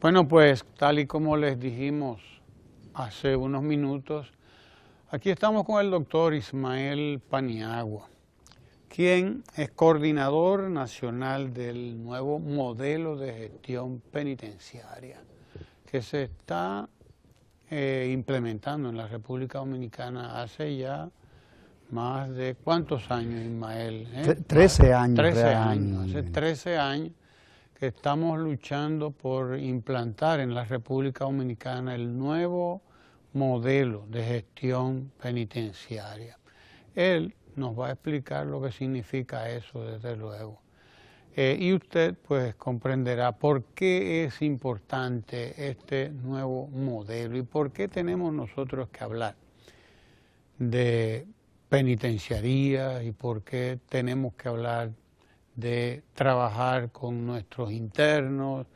Bueno, pues tal y como les dijimos hace unos minutos, aquí estamos con el doctor Ismael Paniagua, quien es coordinador nacional del nuevo modelo de gestión penitenciaria que se está eh, implementando en la República Dominicana hace ya más de cuántos años, Ismael? ¿eh? Trece años. Trece años, hace trece años que estamos luchando por implantar en la República Dominicana el nuevo modelo de gestión penitenciaria. Él nos va a explicar lo que significa eso, desde luego. Eh, y usted pues comprenderá por qué es importante este nuevo modelo y por qué tenemos nosotros que hablar de penitenciaría y por qué tenemos que hablar de trabajar con nuestros internos,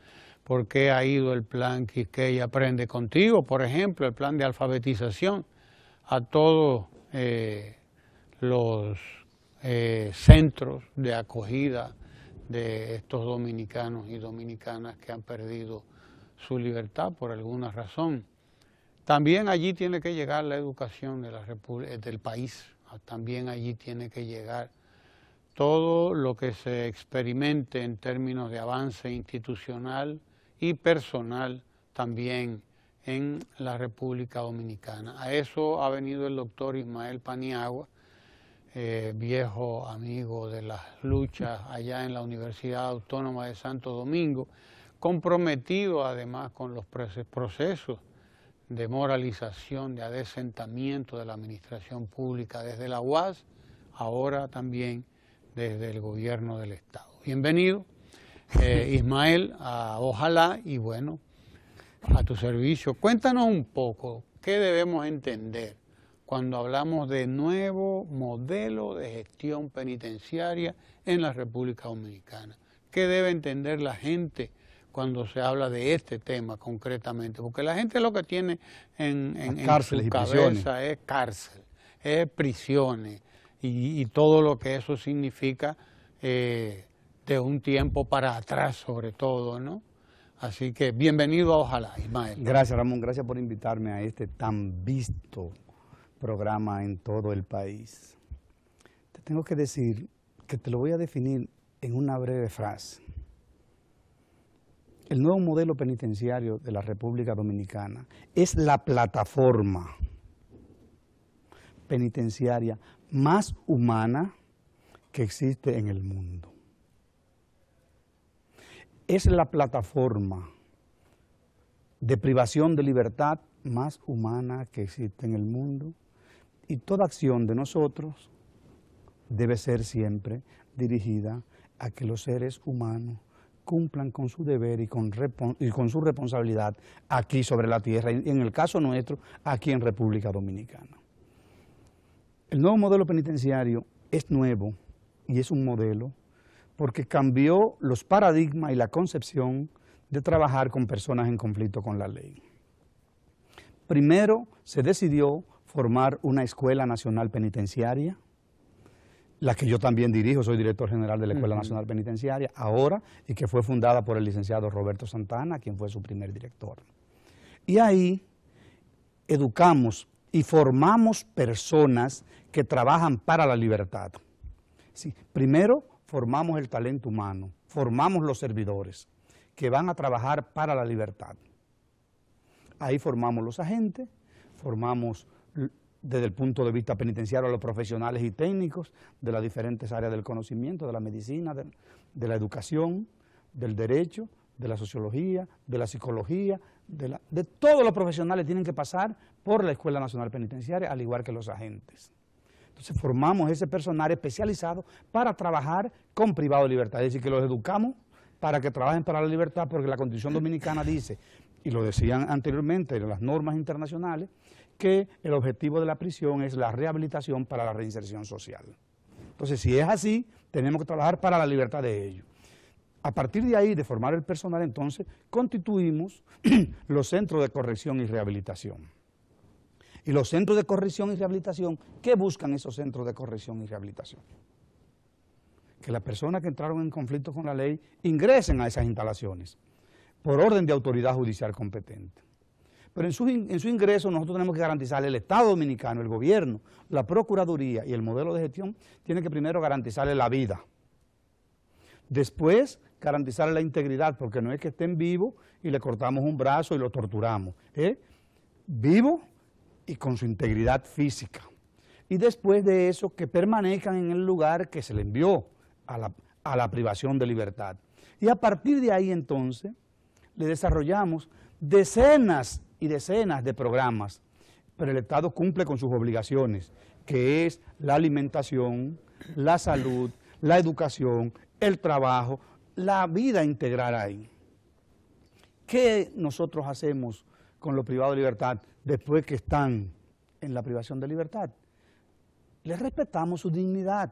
porque ha ido el plan ella Aprende Contigo, por ejemplo, el plan de alfabetización a todos eh, los eh, centros de acogida de estos dominicanos y dominicanas que han perdido su libertad por alguna razón. También allí tiene que llegar la educación de la del país, también allí tiene que llegar todo lo que se experimente en términos de avance institucional y personal también en la República Dominicana. A eso ha venido el doctor Ismael Paniagua, eh, viejo amigo de las luchas allá en la Universidad Autónoma de Santo Domingo, comprometido además con los procesos de moralización, de adesentamiento de la administración pública desde la UAS, ahora también desde el gobierno del Estado. Bienvenido, eh, Ismael, a Ojalá y bueno, a tu servicio. Cuéntanos un poco qué debemos entender cuando hablamos de nuevo modelo de gestión penitenciaria en la República Dominicana. ¿Qué debe entender la gente cuando se habla de este tema concretamente? Porque la gente lo que tiene en, en su cabeza es cárcel, es prisiones, y, todo lo que eso significa eh, de un tiempo para atrás sobre todo, ¿no? Así que bienvenido a Ojalá, Ismael. Gracias, Ramón. Gracias por invitarme a este tan visto programa en todo el país. Te tengo que decir que te lo voy a definir en una breve frase. El nuevo modelo penitenciario de la República Dominicana es la plataforma penitenciaria más humana que existe en el mundo. Es la plataforma de privación de libertad más humana que existe en el mundo y toda acción de nosotros debe ser siempre dirigida a que los seres humanos cumplan con su deber y con, su responsabilidad aquí sobre la tierra y en el caso nuestro aquí en República Dominicana. El nuevo modelo penitenciario es nuevo y es un modelo porque cambió los paradigmas y la concepción de trabajar con personas en conflicto con la ley. Primero se decidió formar una Escuela Nacional Penitenciaria, la que yo también dirijo, soy director general de la Escuela Nacional Penitenciaria, ahora, y que fue fundada por el licenciado Roberto Santana, quien fue su primer director. Y ahí educamos y formamos personas que trabajan para la libertad. primero, formamos el talento humano, formamos los servidores que van a trabajar para la libertad. Ahí formamos los agentes, formamos desde el punto de vista penitenciario a los profesionales y técnicos de las diferentes áreas del conocimiento, de la medicina, de, la educación, del derecho, de la sociología, de la psicología, de, de todos los profesionales tienen que pasar por la Escuela Nacional Penitenciaria, al igual que los agentes. Entonces formamos ese personal especializado para trabajar con privado de libertad, es decir, que los educamos para que trabajen para la libertad, porque la Constitución Dominicana dice, y lo decían anteriormente en las normas internacionales, que el objetivo de la prisión es la rehabilitación para la reinserción social. Entonces, si es así, tenemos que trabajar para la libertad de ellos. A partir de ahí, de formar el personal, entonces, constituimos los centros de corrección y rehabilitación y los centros de corrección y rehabilitación, ¿qué buscan esos centros de corrección y rehabilitación? Que las personas que entraron en conflicto con la ley ingresen a esas instalaciones por orden de autoridad judicial competente. Pero en su, ingreso nosotros tenemos que garantizarle el Estado Dominicano, el gobierno, la Procuraduría y el modelo de gestión tiene que primero garantizarle la vida. Después, garantizarle la integridad, porque no es que estén vivos y le cortamos un brazo y lo torturamos. ¿eh? Vivo y con su integridad física. Y después de eso, que permanezcan en el lugar que se le envió a la, privación de libertad. Y a partir de ahí entonces, le desarrollamos decenas y decenas de programas, pero el Estado cumple con sus obligaciones, que es la alimentación, la salud, la educación, el trabajo, la vida integral ahí. ¿Qué nosotros hacemos con lo privado de libertad? después que están en la privación de libertad. Les respetamos su dignidad.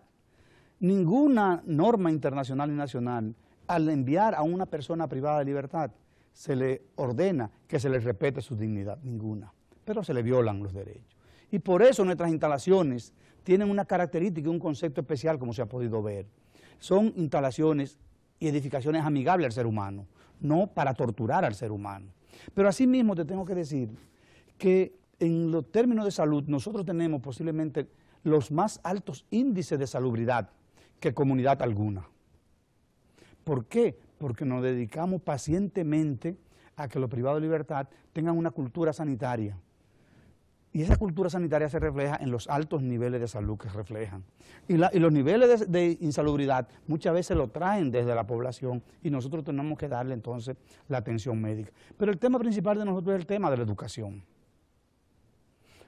Ninguna norma internacional y nacional, al enviar a una persona privada de libertad, se le ordena que se le respete su dignidad, ninguna. Pero se le violan los derechos. Y por eso nuestras instalaciones tienen una característica y un concepto especial, como se ha podido ver. Son instalaciones y edificaciones amigables al ser humano, no para torturar al ser humano. Pero asimismo te tengo que decir que en los términos de salud nosotros tenemos posiblemente los más altos índices de salubridad que comunidad alguna. ¿Por qué? Porque nos dedicamos pacientemente a que los privados de libertad tengan una cultura sanitaria. Y esa cultura sanitaria se refleja en los altos niveles de salud que reflejan. Y, los niveles de, insalubridad muchas veces lo traen desde la población y nosotros tenemos que darle entonces la atención médica. Pero el tema principal de nosotros es el tema de la educación.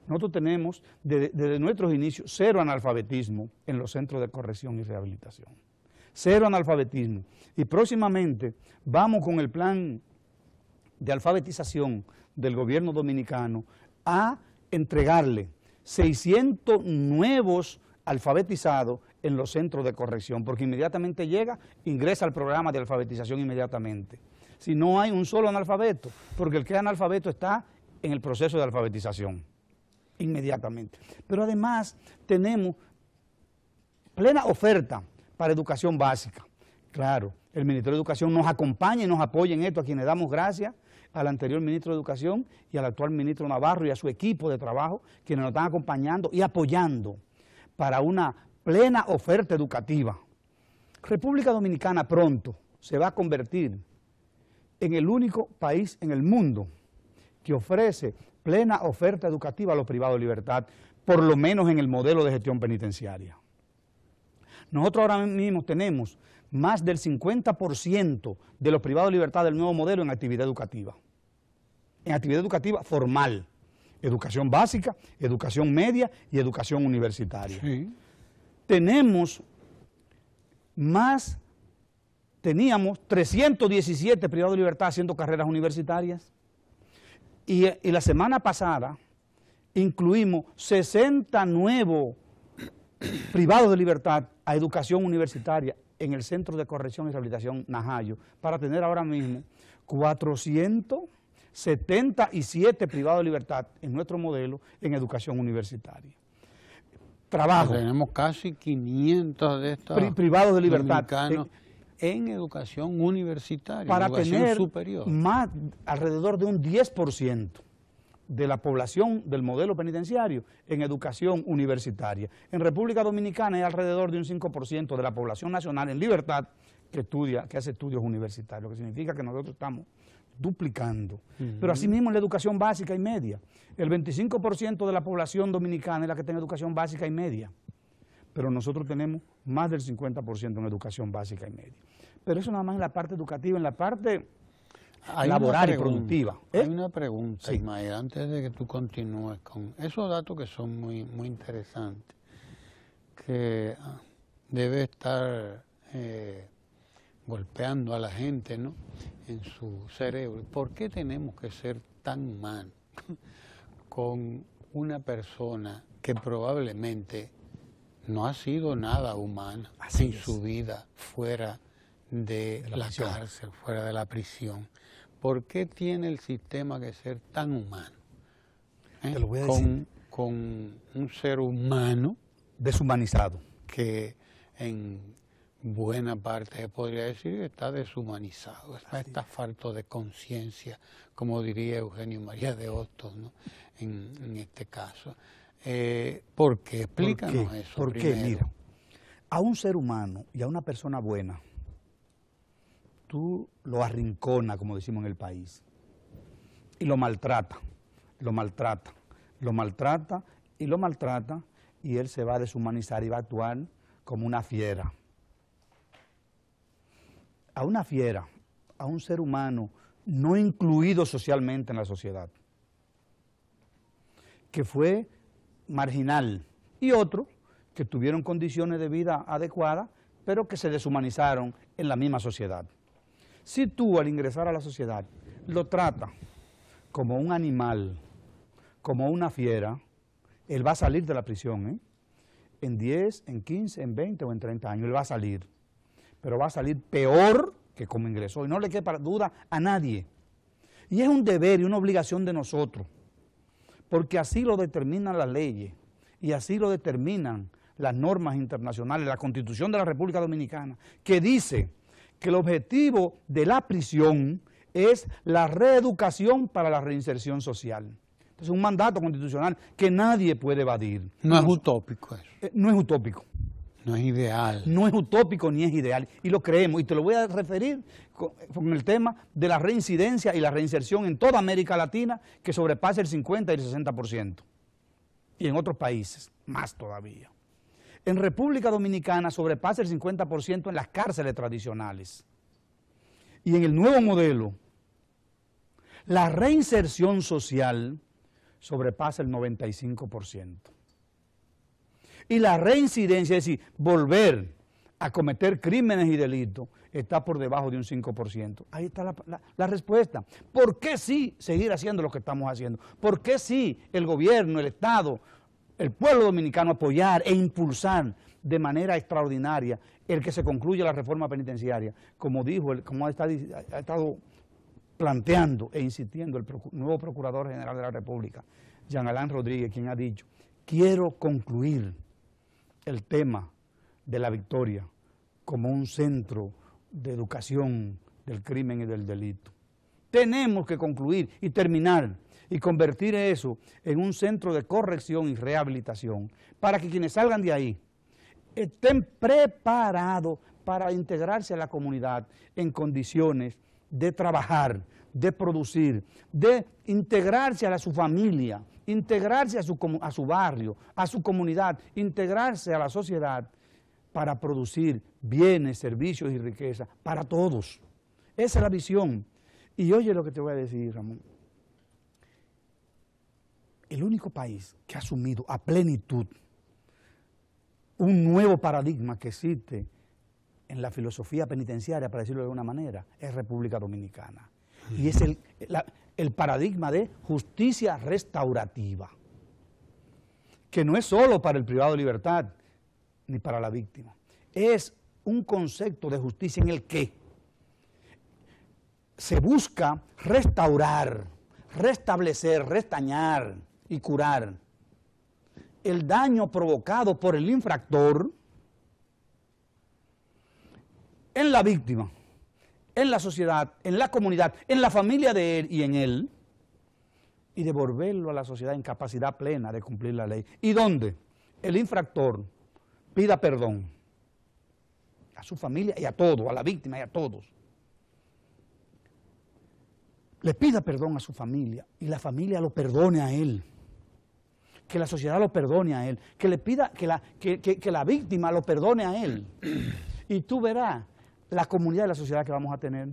Nosotros tenemos desde, nuestros inicios cero analfabetismo en los centros de corrección y rehabilitación. Cero analfabetismo. Y próximamente vamos con el plan de alfabetización del gobierno dominicano a entregarle 600 nuevos alfabetizados en los centros de corrección, porque inmediatamente llega, ingresa al programa de alfabetización inmediatamente. Si no hay un solo analfabeto, porque el que es analfabeto está en el proceso de alfabetización inmediatamente. Pero además tenemos plena oferta para educación básica. Claro, el Ministerio de Educación nos acompaña y nos apoya en esto, a quienes damos gracias, al anterior ministro de Educación y al actual ministro Navarro y a su equipo de trabajo, quienes nos están acompañando y apoyando para una plena oferta educativa. República Dominicana pronto se va a convertir en el único país en el mundo que ofrece plena oferta educativa a los privados de libertad, por lo menos en el modelo de gestión penitenciaria. Nosotros ahora mismo tenemos más del 50% de los privados de libertad del nuevo modelo en actividad educativa. En actividad educativa formal, educación básica, educación media y educación universitaria. Tenemos más, teníamos 317 privados de libertad haciendo carreras universitarias. Y, la semana pasada incluimos 60 nuevos privados de libertad a educación universitaria en el Centro de Corrección y Rehabilitación Najayo, para tener ahora mismo 477 privados de libertad en nuestro modelo en educación universitaria. Trabajo. Tenemos casi 500 de estos privados de libertad en educación universitaria, para tener más alrededor de un 10% de la población del modelo penitenciario en educación universitaria. En República Dominicana hay alrededor de un 5% de la población nacional en libertad que estudia, que hace estudios universitarios, lo que significa que nosotros estamos duplicando. Pero asimismo en la educación básica y media, el 25% de la población dominicana es la que tiene educación básica y media pero nosotros tenemos más del 50% en educación básica y media. Pero eso nada más en la parte educativa, en la parte laboral y productiva. Hay ¿Eh? una pregunta, Ismael, antes de que tú continúes con esos datos que son muy, muy interesantes, que ah, debe estar eh, golpeando a la gente en su cerebro. ¿Por qué tenemos que ser tan mal con una persona que probablemente no ha sido nada humano en su vida fuera de, la, cárcel, fuera de la prisión. ¿Por qué tiene el sistema que ser tan humano? Eh? con, con un ser humano deshumanizado que en buena parte se podría decir que está deshumanizado, está, falto de conciencia, como diría Eugenio María de Hostos en este caso. Eh, ¿Por qué? Explícanos ¿Por qué? Mira, a un ser humano y a una persona buena, tú lo arrincona, como decimos en el país, y lo maltrata, lo maltrata, lo maltrata y lo maltrata, y él se va a deshumanizar y va a actuar como una fiera. A una fiera, a un ser humano no incluido socialmente en la sociedad, que fue marginal y otros que tuvieron condiciones de vida adecuadas, pero que se deshumanizaron en la misma sociedad. Si tú al ingresar a la sociedad lo trata como un animal, como una fiera, él va a salir de la prisión, ¿eh? en 10, en 15, en 20 o en 30 años, él va a salir, pero va a salir peor que como ingresó, y no le queda duda a nadie. Y es un deber y una obligación de nosotros porque así lo determinan las leyes y así lo determinan las normas internacionales, la Constitución de la República Dominicana, que dice que el objetivo de la prisión es la reeducación para la reinserción social. Es un mandato constitucional que nadie puede evadir. No es utópico eso. Eh, no es utópico. No es ideal. No es utópico ni es ideal. Y lo creemos. Y te lo voy a referir con el tema de la reincidencia y la reinserción en toda América Latina que sobrepasa el 50 y el 60%. Y en otros países, más todavía. En República Dominicana sobrepasa el 50% en las cárceles tradicionales. Y en el nuevo modelo, la reinserción social sobrepasa el 95%. Y la reincidencia, es decir, volver a cometer crímenes y delitos está por debajo de un 5%. Ahí está la, respuesta. ¿Por qué sí seguir haciendo lo que estamos haciendo? ¿Por qué sí el gobierno, el Estado, el pueblo dominicano apoyar e impulsar de manera extraordinaria el que se concluya la reforma penitenciaria? Como dijo, como ha estado, planteando e insistiendo el nuevo Procurador General de la República, Jean Alain Rodríguez, quien ha dicho, quiero concluir el tema de la victoria como un centro de educación del crimen y del delito. Tenemos que concluir y terminar y convertir eso en un centro de corrección y rehabilitación para que quienes salgan de ahí estén preparados para integrarse a la comunidad en condiciones de trabajar, de producir, de integrarse a su familia, integrarse a su, a su barrio, a su comunidad, integrarse a la sociedad para producir bienes, servicios y riqueza para todos. Esa es la visión. Y oye lo que te voy a decir, Ramón. El único país que ha asumido a plenitud un nuevo paradigma que existe en la filosofía penitenciaria, para decirlo de alguna manera, es República Dominicana. Y es el, el paradigma de justicia restaurativa, que no es solo para el privado de libertad, ni para la víctima. Es un concepto de justicia en el que se busca restaurar, restablecer, restañar y curar el daño provocado por el infractor en la víctima, en la sociedad, en la comunidad, en la familia de él y en él, y devolverlo a la sociedad en capacidad plena de cumplir la ley. ¿Y dónde? El infractor pida perdón a su familia y a todos, a la víctima y a todos. Le pida perdón a su familia y la familia lo perdone a él. Que la sociedad lo perdone a él. Que le pida que la, la víctima lo perdone a él. Y tú verás la comunidad y la sociedad que vamos a tener.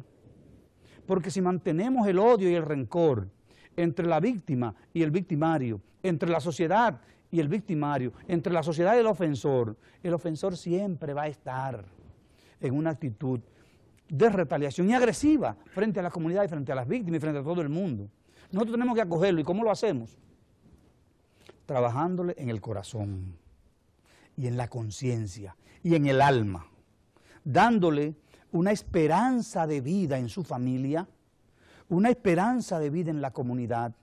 Porque si mantenemos el odio y el rencor entre la víctima y el victimario, entre la sociedad y el victimario, entre la sociedad y el ofensor, el ofensor siempre va a estar en una actitud de retaliación y agresiva frente a la comunidad y frente a las víctimas y frente a todo el mundo. Nosotros tenemos que acogerlo. ¿Y cómo lo hacemos? Trabajándole en el corazón y en la conciencia y en el alma, dándole una esperanza de vida en su familia, una esperanza de vida en la comunidad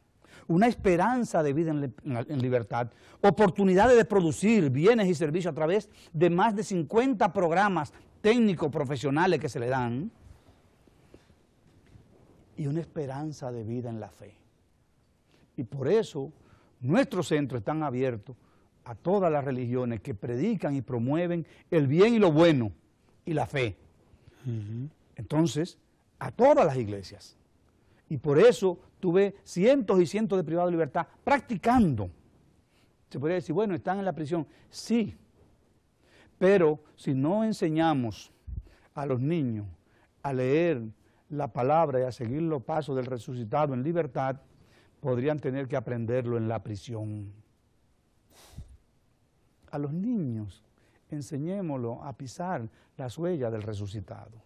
una esperanza de vida en, libertad, oportunidades de producir bienes y servicios a través de más de 50 programas técnicos profesionales que se le dan, y una esperanza de vida en la fe. Y por eso nuestros centros están abiertos a todas las religiones que predican y promueven el bien y lo bueno y la fe. Entonces, a todas las iglesias. Y por eso tuve cientos y cientos de privados de libertad practicando. Se podría decir, bueno, están en la prisión. Sí, pero si no enseñamos a los niños a leer la palabra y a seguir los pasos del resucitado en libertad, podrían tener que aprenderlo en la prisión. A los niños enseñémoslo a pisar la suella del resucitado,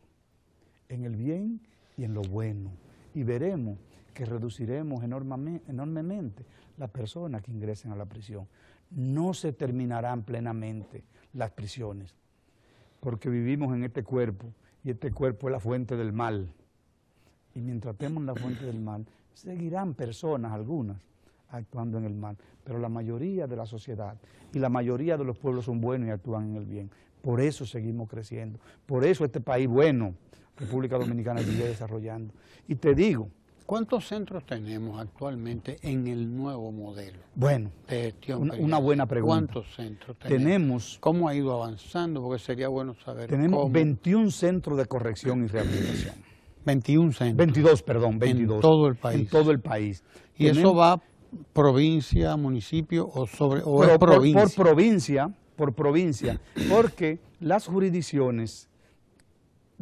en el bien y en lo bueno y veremos que reduciremos enormemente las personas que ingresen a la prisión. No se terminarán plenamente las prisiones, porque vivimos en este cuerpo y este cuerpo es la fuente del mal. Y mientras en la fuente del mal, seguirán personas, algunas, actuando en el mal, pero la mayoría de la sociedad y la mayoría de los pueblos son buenos y actúan en el bien. Por eso seguimos creciendo, por eso este país bueno, República Dominicana sigue desarrollando. Y te digo, ¿Cuántos centros tenemos actualmente en el nuevo modelo? Bueno, una, buena pregunta. ¿Cuántos centros tenemos? ¿Cómo ha ido avanzando? Porque sería bueno saber. Tenemos 21 centros de corrección y rehabilitación. 21 centros. 22, perdón, 22. En todo el país. todo el país. ¿Y eso va provincia, municipio o sobre provincia? por provincia, por provincia, porque las jurisdicciones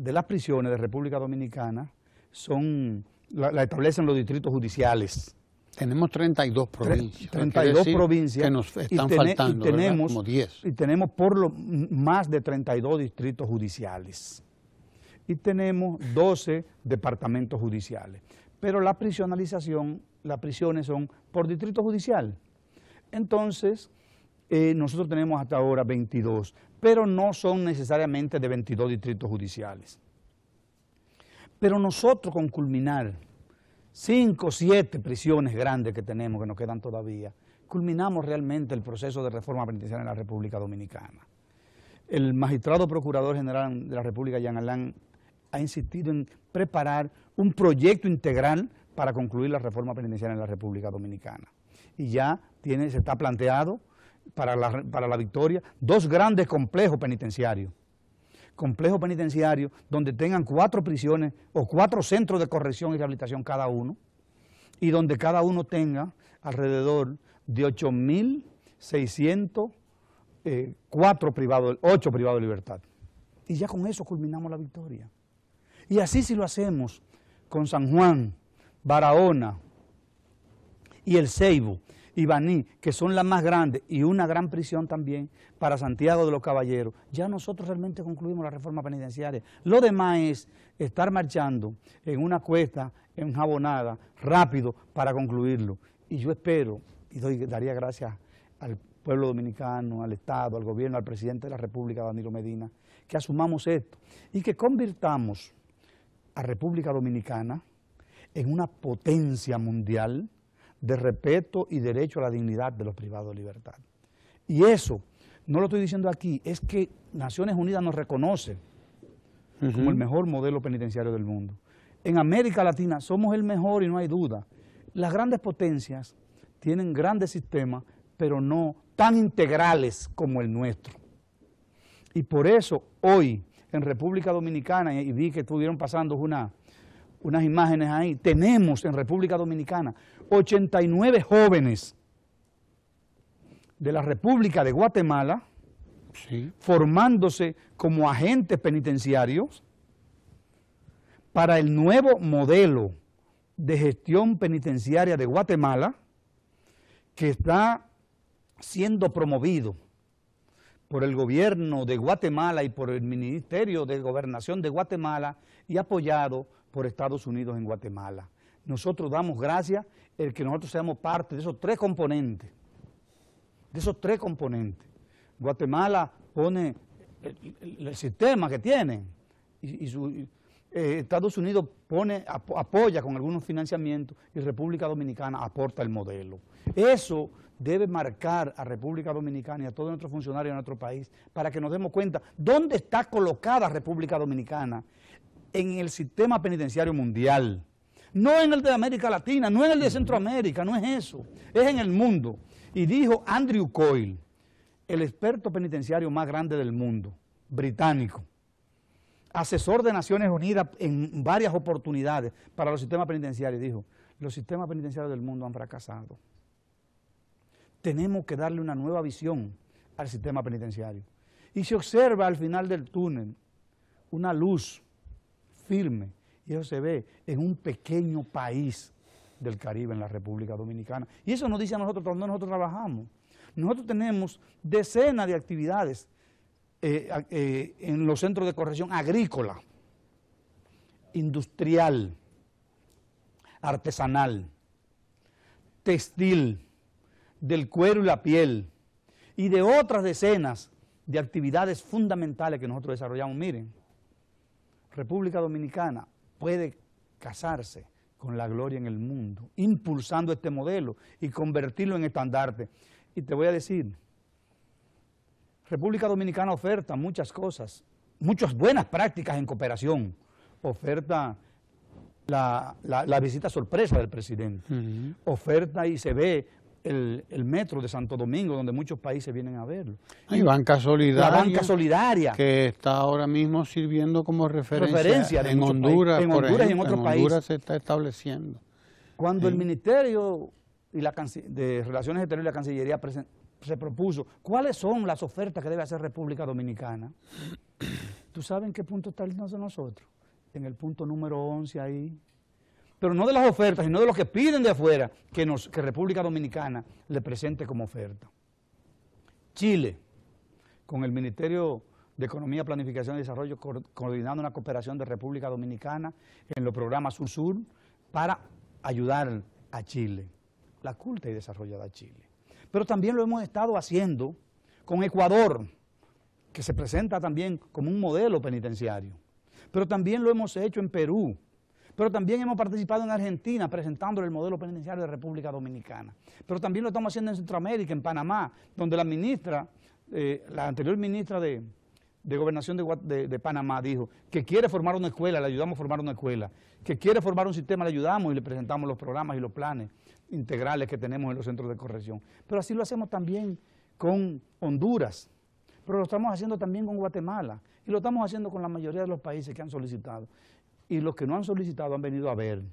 de las prisiones de República Dominicana son la, establecen los distritos judiciales. Tenemos 32 provincias. 32 provincias que nos están faltando, tenemos, como 10. Y tenemos por lo más de 32 distritos judiciales. Y tenemos 12 departamentos judiciales. Pero la prisionalización, las prisiones son por distrito judicial. Entonces, eh, nosotros tenemos hasta ahora 22, pero no son necesariamente de 22 distritos judiciales. Pero nosotros con culminar 5, o 7 prisiones grandes que tenemos, que nos quedan todavía, culminamos realmente el proceso de reforma penitenciaria en la República Dominicana. El magistrado procurador general de la República, Jean Alain, ha insistido en preparar un proyecto integral para concluir la reforma penitenciaria en la República Dominicana. Y ya tiene, se está planteado para la, victoria dos grandes complejos penitenciarios. Complejos penitenciarios donde tengan cuatro prisiones o cuatro centros de corrección y rehabilitación cada uno y donde cada uno tenga alrededor de 8.604 privados, 8 privados de libertad. Y ya con eso culminamos la victoria. Y así si lo hacemos con San Juan, Barahona y el Ceibo, y que son las más grandes, y una gran prisión también para Santiago de los Caballeros, ya nosotros realmente concluimos la reforma penitenciaria. Lo demás es estar marchando en una cuesta enjabonada, rápido, para concluirlo. Y yo espero, y daría gracias al pueblo dominicano, al Estado, al gobierno, al presidente de la República, Danilo Medina, que asumamos esto y que convirtamos a República Dominicana en una potencia mundial de respeto y derecho a la dignidad de los privados de libertad. Y eso, no lo estoy diciendo aquí, es que Naciones Unidas nos reconoce como el mejor modelo penitenciario del mundo. En América Latina somos el mejor y no hay duda. Las grandes potencias tienen grandes sistemas, pero no tan integrales como el nuestro. Y por eso hoy en República Dominicana, y vi que estuvieron pasando una, unas imágenes ahí, tenemos en República Dominicana 89 jóvenes de la República de Guatemala formándose como agentes penitenciarios para el nuevo modelo de gestión penitenciaria de Guatemala que está siendo promovido por el gobierno de Guatemala y por el Ministerio de Gobernación de Guatemala y apoyado por por Estados Unidos en Guatemala. Nosotros damos gracias el que nosotros seamos parte de esos tres componentes, de esos tres componentes. Guatemala pone el, sistema que tiene y, eh, Estados Unidos pone, apoya con algunos financiamientos y República Dominicana aporta el modelo. Eso debe marcar a República Dominicana y a todos nuestros funcionarios de nuestro país para que nos demos cuenta dónde está colocada República Dominicana en el sistema penitenciario mundial. No en el de América Latina, no en el de Centroamérica, no es eso. Es en el mundo. Y dijo Andrew Coyle, el experto penitenciario más grande del mundo, británico, asesor de Naciones Unidas en varias oportunidades para los sistemas penitenciarios, dijo, los sistemas penitenciarios del mundo han fracasado. Tenemos que darle una nueva visión al sistema penitenciario. Y se observa al final del túnel una luz firme. Y eso se ve en un pequeño país del Caribe, en la República Dominicana. Y eso nos dice a nosotros donde nosotros trabajamos. Nosotros tenemos decenas de actividades eh, eh, en los centros de corrección agrícola, industrial, artesanal, textil, del cuero y la piel, y de otras decenas de actividades fundamentales que nosotros desarrollamos. Miren, República Dominicana puede casarse con la gloria en el mundo, impulsando este modelo y convertirlo en estandarte. Y te voy a decir, República Dominicana oferta muchas cosas, muchas buenas prácticas en cooperación, oferta la, visita sorpresa del presidente, oferta y se ve el, metro de Santo Domingo, donde muchos países vienen a verlo. Y banca solidaria. La banca solidaria. Que está ahora mismo sirviendo como referencia, en, Honduras, en, Honduras, y en otros se está estableciendo. Cuando el Ministerio y de Relaciones Exteriores y la Cancillería se propuso, ¿cuáles son las ofertas que debe hacer República Dominicana? ¿Tú sabes en qué punto está nosotros? En el punto número 11 ahí, pero no de las ofertas, sino de lo que piden de afuera, que, nos, que República Dominicana le presente como oferta. Chile, con el Ministerio de Economía, Planificación y Desarrollo, coordinando una cooperación de República Dominicana en los programas Sur-Sur para ayudar a Chile, la culta y desarrollada Chile. Pero también lo hemos estado haciendo con Ecuador, que se presenta también como un modelo penitenciario. Pero también lo hemos hecho en Perú, pero también hemos participado en Argentina presentando el modelo penitenciario de República Dominicana. Pero también lo estamos haciendo en Centroamérica, en Panamá, donde la ministra, eh, la anterior ministra de, Gobernación de, de, Panamá dijo que quiere formar una escuela, le ayudamos a formar una escuela, que quiere formar un sistema, le ayudamos y le presentamos los programas y los planes integrales que tenemos en los centros de corrección. Pero así lo hacemos también con Honduras, pero lo estamos haciendo también con Guatemala y lo estamos haciendo con la mayoría de los países que han solicitado. Y los que no han solicitado han venido a ver.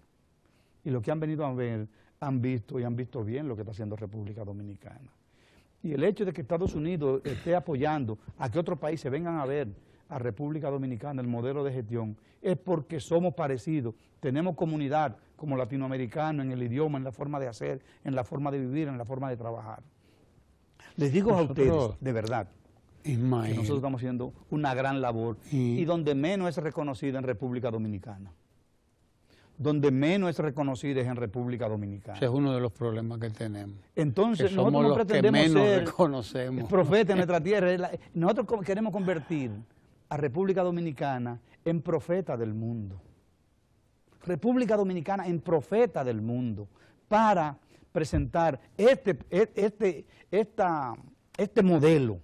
Y los que han venido a ver han visto y han visto bien lo que está haciendo República Dominicana. Y el hecho de que Estados Unidos esté apoyando a que otros países vengan a ver a República Dominicana el modelo de gestión es porque somos parecidos, tenemos comunidad como latinoamericano en el idioma, en la forma de hacer, en la forma de vivir, en la forma de trabajar. Les digo a ustedes, de verdad, nosotros estamos haciendo una gran labor y, donde menos es reconocida en República Dominicana donde menos es reconocida es en República Dominicana. Ese es uno de los problemas que tenemos. Entonces, somos nosotros en nuestra tierra. Nosotros queremos convertir a República Dominicana en profeta del mundo. República Dominicana en profeta del mundo para presentar este, e- este, esta, este modelo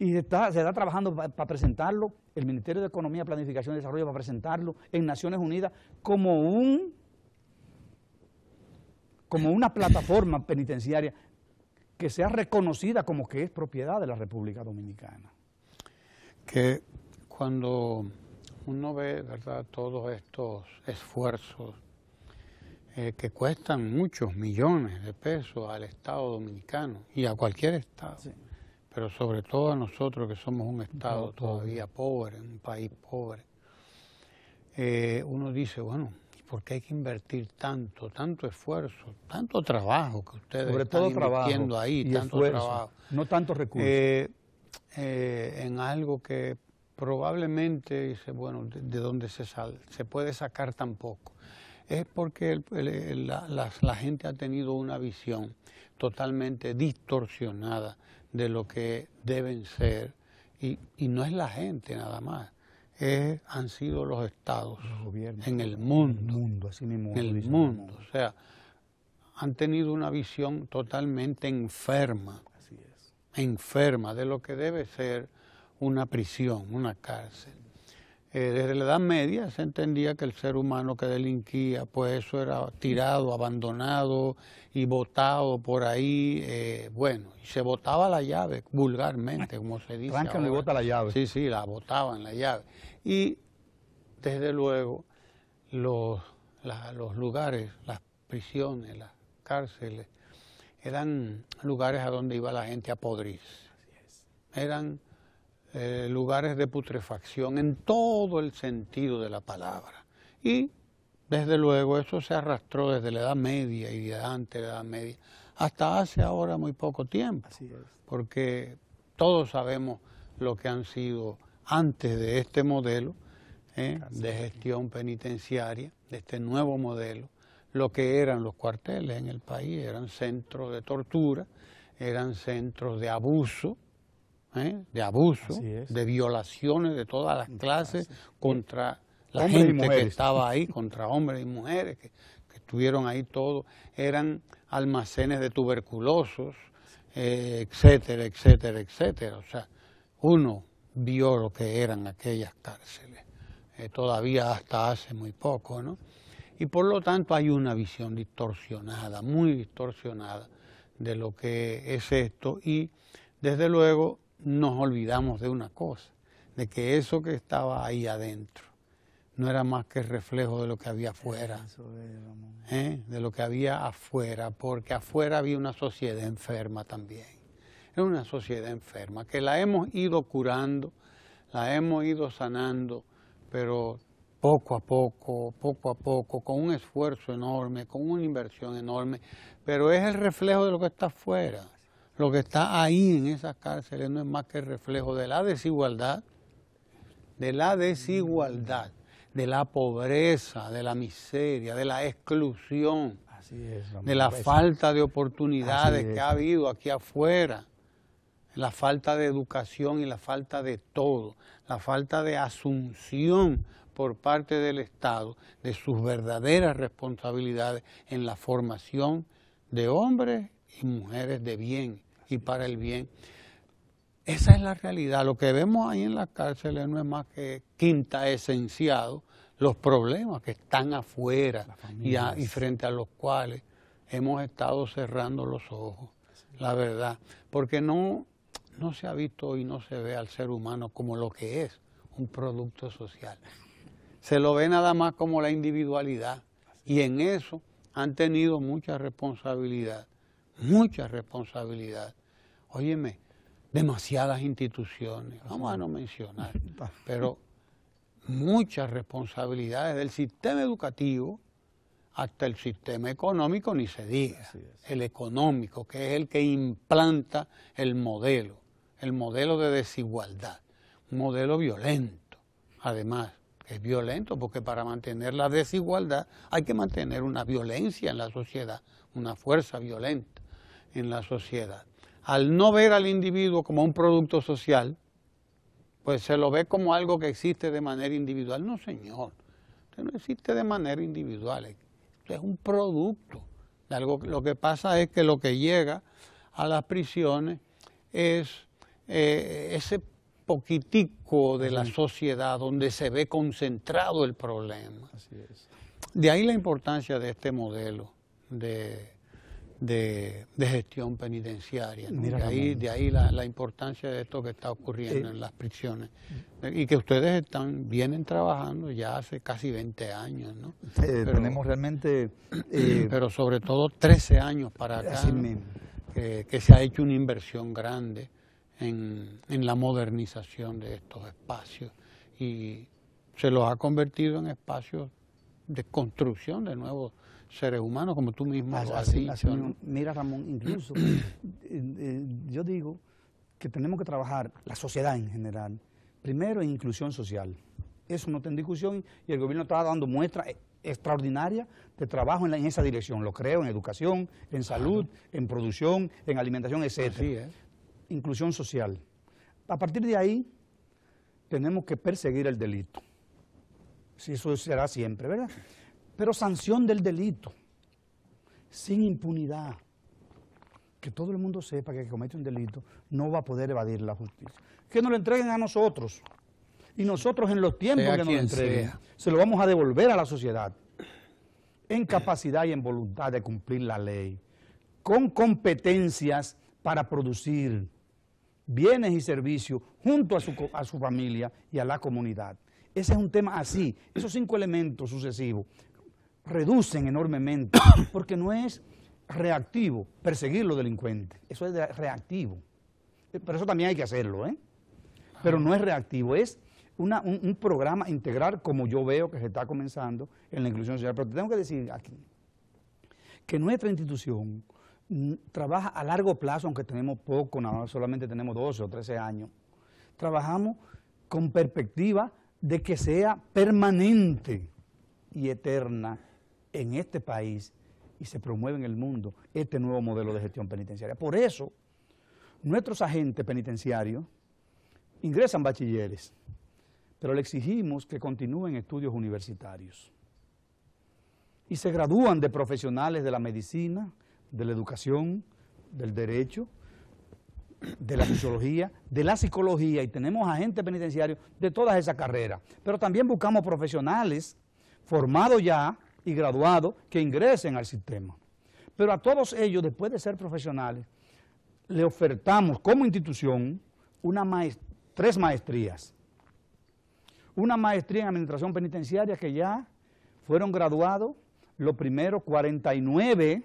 y está, se está trabajando para presentarlo, el Ministerio de Economía, Planificación y Desarrollo para presentarlo en Naciones Unidas como un como una plataforma penitenciaria que sea reconocida como que es propiedad de la República Dominicana. Que cuando uno ve, ¿verdad?, todos estos esfuerzos eh, que cuestan muchos millones de pesos al Estado Dominicano y a cualquier Estado pero sobre todo a nosotros que somos un Estado todavía pobre, un país pobre, eh, uno dice, bueno, ¿por qué hay que invertir tanto, tanto esfuerzo, tanto trabajo que ustedes sobre están todo ahí, tanto trabajo? No tanto recursos. Eh, eh, en algo que probablemente dice, bueno, de, dónde se sale, se puede sacar tampoco Es porque el, la gente ha tenido una visión totalmente distorsionada de lo que deben ser. Y, no es la gente nada más, han sido los estados gobiernos, en el mundo. el mundo, O sea, han tenido una visión totalmente enferma, enferma de lo que debe ser una prisión, una cárcel. Eh, desde la Edad Media se entendía que el ser humano que delinquía, pues eso era tirado, abandonado y botado por ahí. Eh, bueno, y se botaba la llave, vulgarmente, como se dice. se y la llave. Sí, sí, la botaban la llave. Y desde luego, los, lugares, las prisiones, las cárceles, eran lugares a donde iba la gente a podrirse. Así es. Eran eh, lugares de putrefacción en todo el sentido de la palabra. Y desde luego eso se arrastró desde la Edad Media y de antes de la Edad Media hasta hace ahora muy poco tiempo, porque todos sabemos lo que han sido antes de este modelo ¿eh? de gestión penitenciaria, de este nuevo modelo, lo que eran los cuarteles en el país, eran centros de tortura, eran centros de abuso, ¿eh? de abuso, de violaciones de todas las clases contra la gente que estaba ahí, contra hombres y mujeres que, estuvieron ahí todos. Eran almacenes de tuberculosos, eh, etcétera, etcétera, etcétera. O sea, uno vio lo que eran aquellas cárceles, eh, todavía hasta hace muy poco, ¿no? Y por lo tanto hay una visión distorsionada, muy distorsionada de lo que es esto y desde luego nos olvidamos de una cosa, de que eso que estaba ahí adentro no era más que el reflejo de lo que había afuera, ¿eh? de lo que había afuera, porque afuera había una sociedad enferma también. Era una sociedad enferma que la hemos ido curando, la hemos ido sanando, pero poco a poco, poco a poco, con un esfuerzo enorme, con una inversión enorme, pero es el reflejo de lo que está afuera. Lo que está ahí en esas cárceles no es más que el reflejo de la desigualdad, de la desigualdad, de la pobreza, de la miseria, de la exclusión, de la pues, falta de oportunidades que ha habido aquí afuera, la falta de educación y la falta de todo, la falta de asunción por parte del Estado de sus verdaderas responsabilidades en la formación de hombres y mujeres de bien y para el bien. Esa es la realidad. Lo que vemos ahí en las cárceles no es más que quinta esenciado los problemas que están afuera y, frente a los cuales hemos estado cerrando los ojos, la verdad. Porque no, no se ha visto y no se ve al ser humano como lo que es, un producto social. Se lo ve nada más como la individualidad y en eso han tenido mucha responsabilidad, mucha responsabilidad óyeme, demasiadas instituciones, vamos a no mencionar, pero muchas responsabilidades del sistema educativo hasta el sistema económico, ni se diga, el económico, que es el que implanta el modelo, el modelo de desigualdad, un modelo violento, además, es violento porque para mantener la desigualdad hay que mantener una violencia en la sociedad, una fuerza violenta en la sociedad al no ver al individuo como un producto social, pues se lo ve como algo que existe de manera individual. No, señor, usted no existe de manera individual, es un producto. algo, lo que pasa es que lo que llega a las prisiones es eh, ese poquitico de la sociedad donde se ve concentrado el problema. De ahí la importancia de este modelo de de, gestión penitenciaria. De ahí, de ahí la, importancia de esto que está ocurriendo eh, en las prisiones. Mm. Eh, y que ustedes están, vienen trabajando ya hace casi 20 años, ¿no? pero, tenemos realmente... Eh, pero sobre todo 13 años para acá, Que, se ha hecho una inversión grande en, en la modernización de estos espacios. Y se los ha convertido en espacios de construcción de nuevos seres humanos como tú mismo Mira, Ramón, incluso eh, eh, yo digo que tenemos que trabajar, la sociedad en general, primero en inclusión social. Eso no está en discusión y el gobierno está dando muestras eh, extraordinaria de trabajo en, esa dirección. Lo creo en educación, en salud, en producción, en alimentación, etc. Inclusión social. A partir de ahí, tenemos que perseguir el delito. Si eso será siempre, ¿verdad? pero sanción del delito, sin impunidad. Que todo el mundo sepa que comete un delito no va a poder evadir la justicia. Que nos lo entreguen a nosotros. Y nosotros en los tiempos que nos lo entreguen, se lo vamos a devolver a la sociedad. En capacidad y en voluntad de cumplir la ley. Con competencias para producir bienes y servicios junto a su, a su familia y a la comunidad. Ese es un tema así, esos cinco elementos sucesivos reducen enormemente, porque no es reactivo perseguir los delincuentes, eso es reactivo. Eh, pero eso también hay que hacerlo, ¿eh? Pero no es reactivo, es un, programa integral como yo veo que se está comenzando en la inclusión social. Pero tengo que decir aquí que nuestra institución mm, trabaja a largo plazo, aunque tenemos poco, nada, solamente tenemos 12 o 13 años, trabajamos con perspectiva de que sea permanente y eterna en este país y se promueve en el mundo este nuevo modelo de gestión penitenciaria. Por eso, nuestros agentes penitenciarios ingresan bachilleres, pero le exigimos que continúen estudios universitarios. Y se gradúan de profesionales de la medicina, de la educación, del derecho, de la fisiología, de la psicología, y tenemos agentes penitenciarios de todas esas carreras. Pero también buscamos profesionales formados ya y graduados que ingresen al sistema. Pero a todos ellos, después de ser profesionales, le ofertamos como institución tres maestrías. Una maestría en administración penitenciaria que ya fueron graduados los primeros 49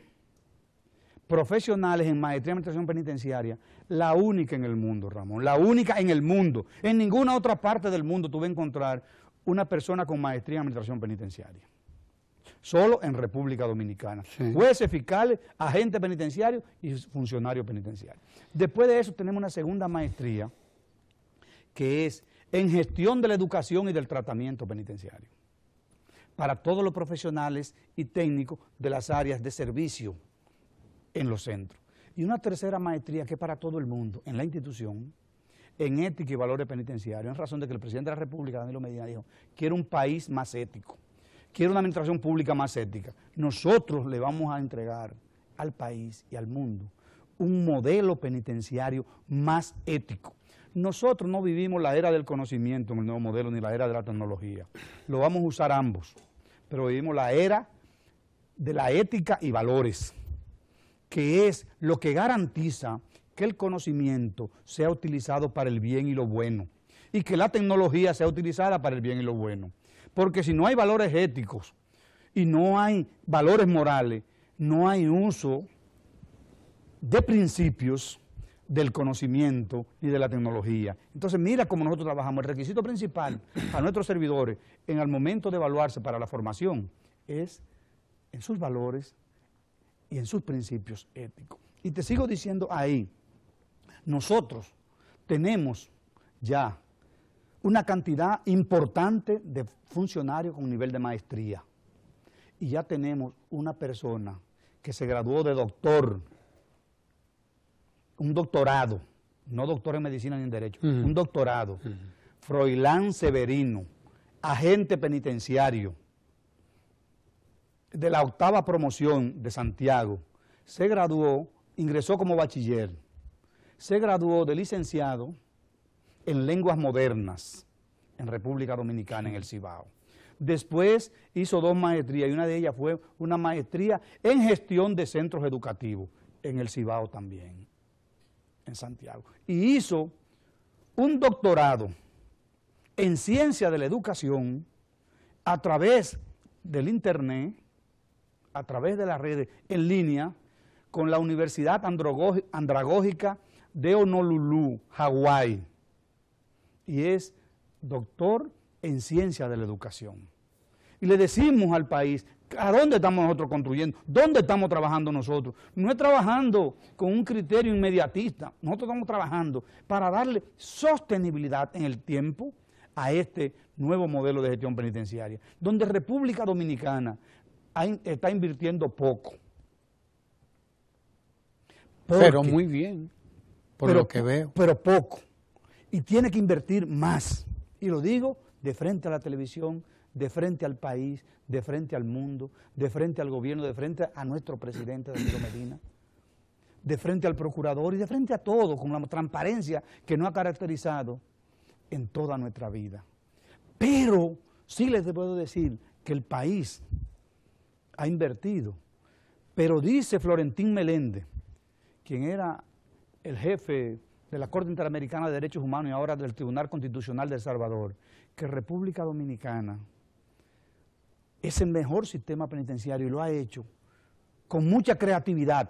profesionales en maestría en administración penitenciaria, la única en el mundo, Ramón, la única en el mundo. En ninguna otra parte del mundo tú vas encontrar una persona con maestría en administración penitenciaria solo en República Dominicana. Jueces, fiscales, agentes penitenciarios y funcionarios penitenciarios. Después de eso tenemos una segunda maestría que es en gestión de la educación y del tratamiento penitenciario para todos los profesionales y técnicos de las áreas de servicio en los centros. Y una tercera maestría que es para todo el mundo, en la institución, en ética y valores penitenciarios, en razón de que el presidente de la República, Danilo Medina, dijo, quiero un país más ético quiero una administración pública más ética. Nosotros le vamos a entregar al país y al mundo un modelo penitenciario más ético. Nosotros no vivimos la era del conocimiento en el nuevo modelo ni la era de la tecnología. Lo vamos a usar ambos, pero vivimos la era de la ética y valores, que es lo que garantiza que el conocimiento sea utilizado para el bien y lo bueno, y que la tecnología sea utilizada para el bien y lo bueno. Porque si no hay valores éticos y no hay valores morales, no hay uso de principios del conocimiento ni de la tecnología. Entonces mira cómo nosotros trabajamos. El requisito principal para nuestros servidores en el momento de evaluarse para la formación es en sus valores y en sus principios éticos. Y te sigo diciendo ahí, nosotros tenemos ya una cantidad importante de funcionarios con nivel de maestría. Y ya tenemos una persona que se graduó de doctor, un doctorado, no doctor en medicina ni en derecho, un doctorado, Froilán Severino, agente penitenciario de la octava promoción de Santiago, se graduó, ingresó como bachiller, se graduó de licenciado en lenguas modernas en República Dominicana, en el Cibao. Después hizo dos maestrías y una de ellas fue una maestría en gestión de centros educativos en el Cibao también, en Santiago. Y hizo un doctorado en ciencia de la educación a través del internet, a través de las redes en línea, con la Universidad Andragógica de Honolulu, Hawái y es doctor en ciencia de la educación. Y le decimos al país, ¿a dónde estamos nosotros construyendo? ¿Dónde estamos trabajando nosotros? No es trabajando con un criterio inmediatista, nosotros estamos trabajando para darle sostenibilidad en el tiempo a este nuevo modelo de gestión penitenciaria, donde República Dominicana está invirtiendo poco. pero muy bien, por lo que veo. Pero poco y tiene que invertir más. Y lo digo de frente a la televisión, de frente al país, de frente al mundo, de frente al gobierno, de frente a nuestro presidente Danilo Medina, de frente al procurador y de frente a todo, con la transparencia que no ha caracterizado en toda nuestra vida. Pero sí les puedo decir que el país ha invertido, pero dice Florentín Meléndez, quien era el jefe de la Corte Interamericana de Derechos Humanos y ahora del Tribunal Constitucional de El Salvador, que República Dominicana es el mejor sistema penitenciario y lo ha hecho con mucha creatividad,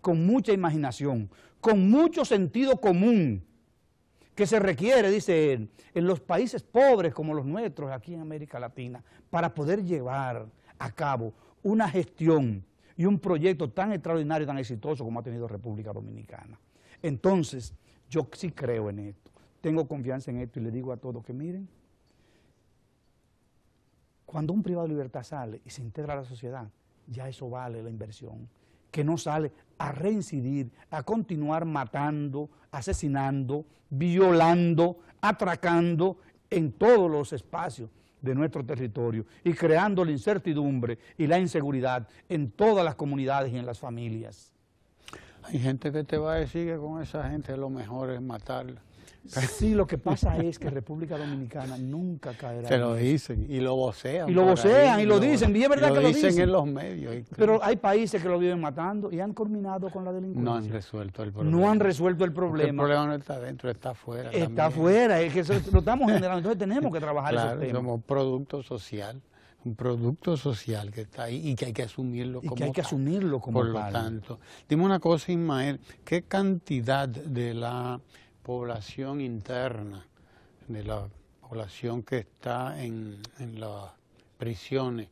con mucha imaginación, con mucho sentido común que se requiere, dice él, en los países pobres como los nuestros aquí en América Latina, para poder llevar a cabo una gestión y un proyecto tan extraordinario, tan exitoso como ha tenido República Dominicana. Entonces, yo sí creo en esto, tengo confianza en esto y le digo a todos que miren, cuando un privado de libertad sale y se integra a la sociedad, ya eso vale la inversión, que no sale a reincidir, a continuar matando, asesinando, violando, atracando en todos los espacios de nuestro territorio y creando la incertidumbre y la inseguridad en todas las comunidades y en las familias. Hay gente que te va a decir que con esa gente lo mejor es matarla. Sí, lo que pasa es que República Dominicana nunca caerá. Se lo dicen y lo vocean. Y lo vocean y lo, dicen, y es verdad lo que lo dicen. en los medios. Pero hay países que lo viven matando y han culminado con la delincuencia. No han resuelto el problema. No han resuelto el problema. el problema no está dentro, está afuera. Está afuera, es que lo estamos generando. Entonces tenemos que trabajar ese esos Somos producto social un producto social que está ahí y que hay que asumirlo y que hay que asumirlo como Por lo tanto, dime una cosa, Ismael, ¿qué cantidad de la población interna, de la población que está en, las prisiones,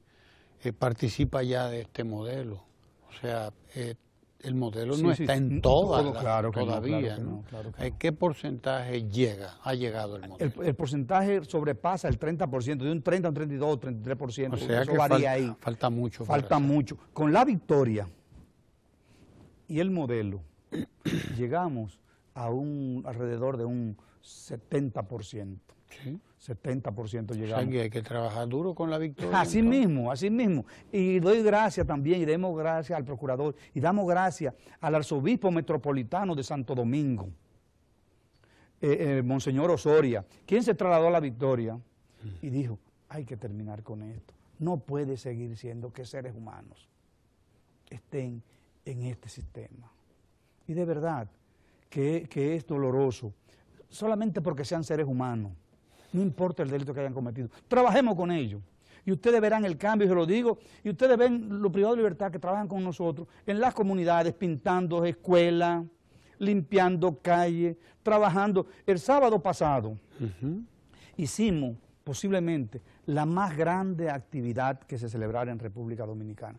eh, participa ya de este modelo? O sea, eh, el modelo no está en todas todavía, ¿En ¿Qué porcentaje llega, ha llegado el modelo? El, porcentaje sobrepasa el 30%, de un 30 a un 32, 33%, o sea eso varía ahí. Falta mucho. Falta mucho. Con la victoria y el modelo, llegamos a un alrededor de un 70%. Sí. 70% llegaron. O hay que trabajar duro con la victoria. Así mismo, así mismo. Y doy gracias también, y demos gracias al procurador, y damos gracias al arzobispo metropolitano de Santo Domingo, eh, eh, Monseñor Osoria, quien se trasladó a la victoria y dijo, hay que terminar con esto. No puede seguir siendo que seres humanos estén en este sistema. Y de verdad que es doloroso, solamente porque sean seres humanos no importa el delito que hayan cometido. Trabajemos con ellos. Y ustedes verán el cambio, se lo digo, y ustedes ven los privados de libertad que trabajan con nosotros en las comunidades, pintando escuelas, limpiando calles, trabajando. El sábado pasado hicimos posiblemente la más grande actividad que se celebrara en República Dominicana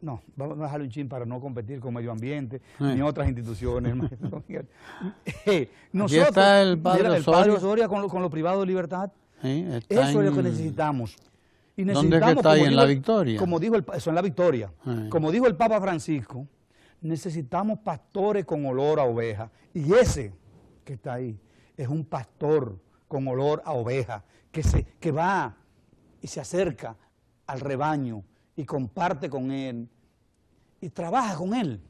no, vamos a dejarlo un chin para no competir con medio ambiente eh. ni otras instituciones. Eh, nosotros, está el padre, con lo, privado de libertad. eso es lo que necesitamos. Y necesitamos ¿Dónde está ahí? en la victoria. Como dijo el, eso en la victoria. Eh. Como dijo el Papa Francisco, necesitamos pastores con olor a oveja. Y ese que está ahí es un pastor con olor a oveja, que, se, que va y se acerca al rebaño y comparte con Él y trabaja con Él.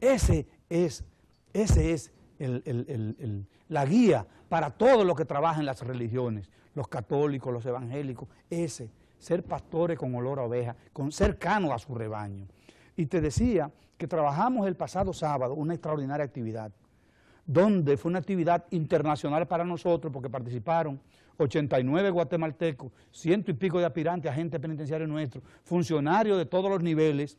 Ese es, ese es la guía para todos los que trabajan en las religiones, los católicos, los evangélicos, ese, ser pastores con olor a oveja, con, cercano a su rebaño. Y te decía que trabajamos el pasado sábado una extraordinaria actividad, donde fue una actividad internacional para nosotros porque participaron 89 guatemaltecos, ciento y pico de aspirantes, agentes penitenciarios nuestros, funcionarios de todos los niveles,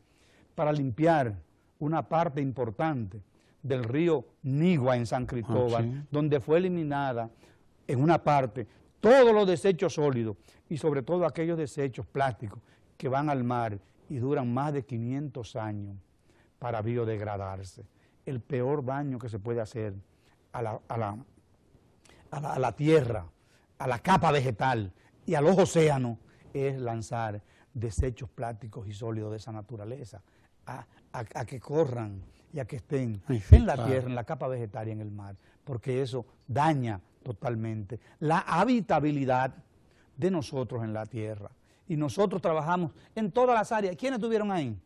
para limpiar una parte importante del río Nigua en San Cristóbal, donde fue eliminada en una parte todos los desechos sólidos y sobre todo aquellos desechos plásticos que van al mar y duran más de 500 años para biodegradarse. El peor daño que se puede hacer a la, a a la tierra, a la capa vegetal y a los océanos es lanzar desechos plásticos y sólidos de esa naturaleza, a, que corran y a que estén en la tierra, en la capa vegetal y en el mar, porque eso daña totalmente la habitabilidad de nosotros en la tierra. Y nosotros trabajamos en todas las áreas. ¿Quiénes tuvieron ahí?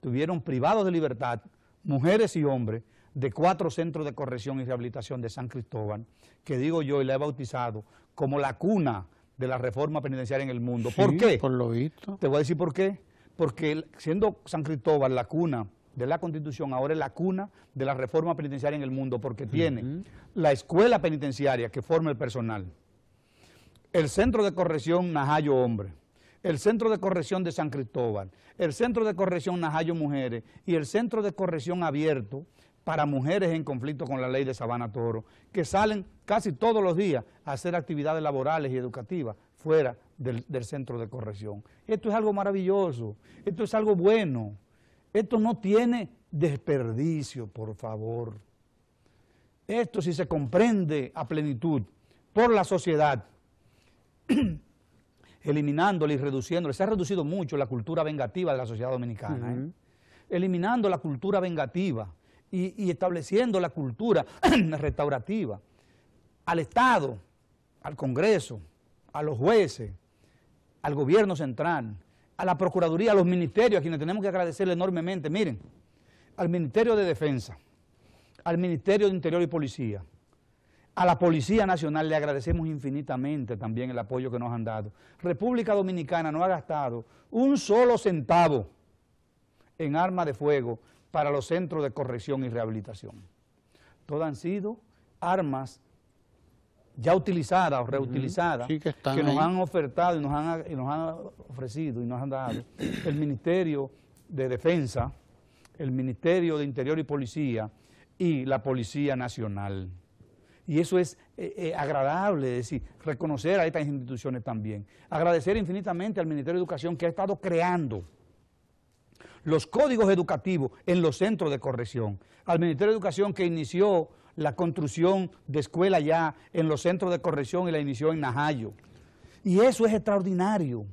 Tuvieron privados de libertad, mujeres y hombres, de cuatro centros de corrección y rehabilitación de San Cristóbal, que digo yo y la he bautizado como la cuna de la reforma penitenciaria en el mundo. ¿Por qué? Por lo visto. Te voy a decir por qué. Porque siendo San Cristóbal la cuna de la Constitución, ahora es la cuna de la reforma penitenciaria en el mundo, porque tiene la escuela penitenciaria que forma el personal, el centro de corrección Najayo Hombre, el Centro de Corrección de San Cristóbal, el Centro de Corrección Najayo Mujeres y el Centro de Corrección Abierto para mujeres en conflicto con la ley de Sabana Toro, que salen casi todos los días a hacer actividades laborales y educativas fuera del, centro de corrección. Esto es algo maravilloso, esto es algo bueno, esto no tiene desperdicio, por favor. Esto si se comprende a plenitud por la sociedad, eliminándola y reduciéndola, se ha reducido mucho la cultura vengativa de la sociedad dominicana, ¿eh? eliminando la cultura vengativa, y, estableciendo la cultura restaurativa al Estado, al Congreso, a los jueces, al gobierno central, a la Procuraduría, a los ministerios, a quienes tenemos que agradecerle enormemente. Miren, al Ministerio de Defensa, al Ministerio de Interior y Policía, a la Policía Nacional le agradecemos infinitamente también el apoyo que nos han dado. República Dominicana no ha gastado un solo centavo en armas de fuego para los centros de corrección y rehabilitación. Todas han sido armas ya utilizadas o reutilizadas, que, nos han ofertado y nos han, ofrecido y nos han dado el Ministerio de Defensa, el Ministerio de Interior y Policía y la Policía Nacional. Y eso es eh, eh, agradable, es decir, reconocer a estas instituciones también. Agradecer infinitamente al Ministerio de Educación que ha estado creando los códigos educativos en los centros de corrección. Al Ministerio de Educación que inició la construcción de escuela ya en los centros de corrección y la inició en Najayo. Y eso es extraordinario.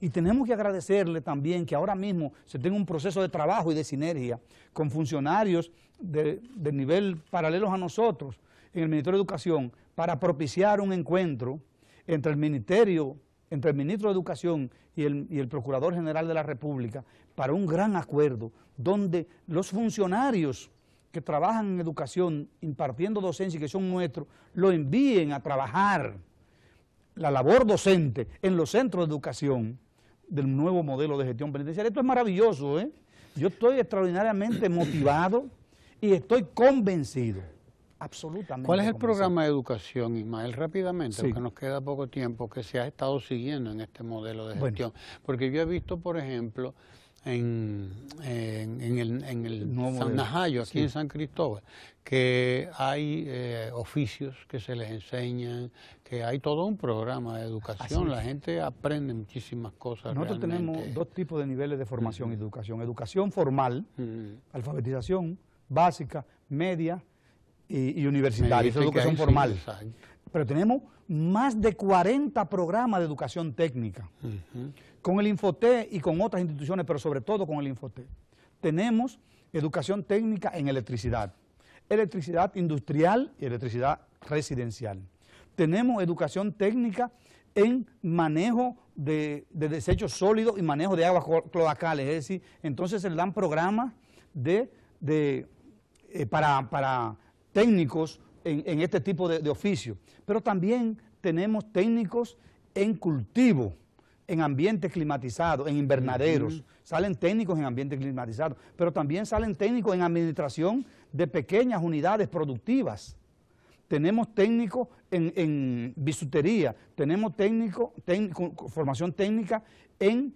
Y tenemos que agradecerle también que ahora mismo se tenga un proceso de trabajo y de sinergia con funcionarios de, nivel paralelos a nosotros en el Ministerio de Educación para propiciar un encuentro entre el Ministerio entre el ministro de Educación y el, Procurador General de la República para un gran acuerdo donde los funcionarios que trabajan en educación impartiendo docencia y que son nuestros, lo envíen a trabajar la labor docente en los centros de educación del nuevo modelo de gestión penitenciaria. Esto es maravilloso, ¿eh? Yo estoy extraordinariamente motivado y estoy convencido absolutamente. ¿Cuál es el programa de educación, Ismael, rápidamente, porque nos queda poco tiempo, que se ha estado siguiendo en este modelo de gestión? Porque yo he visto, por ejemplo, en, el, Nuevo San Najayo, aquí en San Cristóbal, que hay eh, oficios que se les enseñan, que hay todo un programa de educación, la gente aprende muchísimas cosas. Nosotros tenemos dos tipos de niveles de formación y educación, educación formal, alfabetización básica, media y, y universitaria, eso es educación formal. Pero tenemos más de 40 programas de educación técnica, con el Infoté y con otras instituciones, pero sobre todo con el Infoté. Tenemos educación técnica en electricidad, electricidad industrial y electricidad residencial. Tenemos educación técnica en manejo de, desechos sólidos y manejo de aguas cloacales, es decir, entonces se dan programas de, eh, para, para técnicos en, este tipo de, oficio, pero también tenemos técnicos en cultivo, en ambientes climatizados, en invernaderos. Salen técnicos en ambientes climatizados, pero también salen técnicos en administración de pequeñas unidades productivas. Tenemos técnicos en, bisutería, tenemos técnico, formación técnica en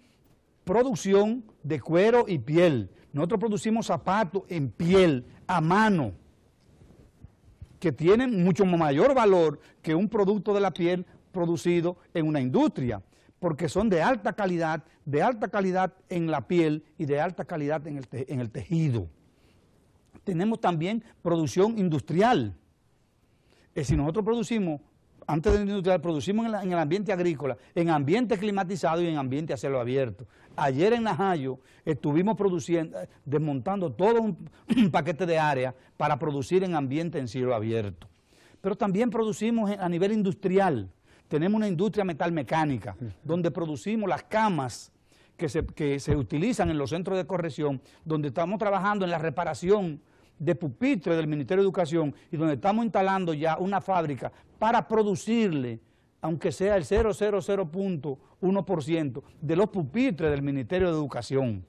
producción de cuero y piel. Nosotros producimos zapatos en piel, a mano que tienen mucho mayor valor que un producto de la piel producido en una industria, porque son de alta calidad, de alta calidad en la piel y de alta calidad en el, tejido. Tenemos también producción industrial. Eh, si nosotros producimos antes de industrial producimos en, el ambiente agrícola, en ambiente climatizado y en ambiente a cielo abierto. Ayer en Najayo estuvimos produciendo, eh, desmontando todo un, paquete de área para producir en ambiente en cielo abierto. Pero también producimos a nivel industrial. Tenemos una industria metalmecánica donde producimos las camas que se, utilizan en los centros de corrección, donde estamos trabajando en la reparación de pupitres del Ministerio de Educación y donde estamos instalando ya una fábrica para producirle, aunque sea el 0,00.1% de los pupitres del Ministerio de Educación.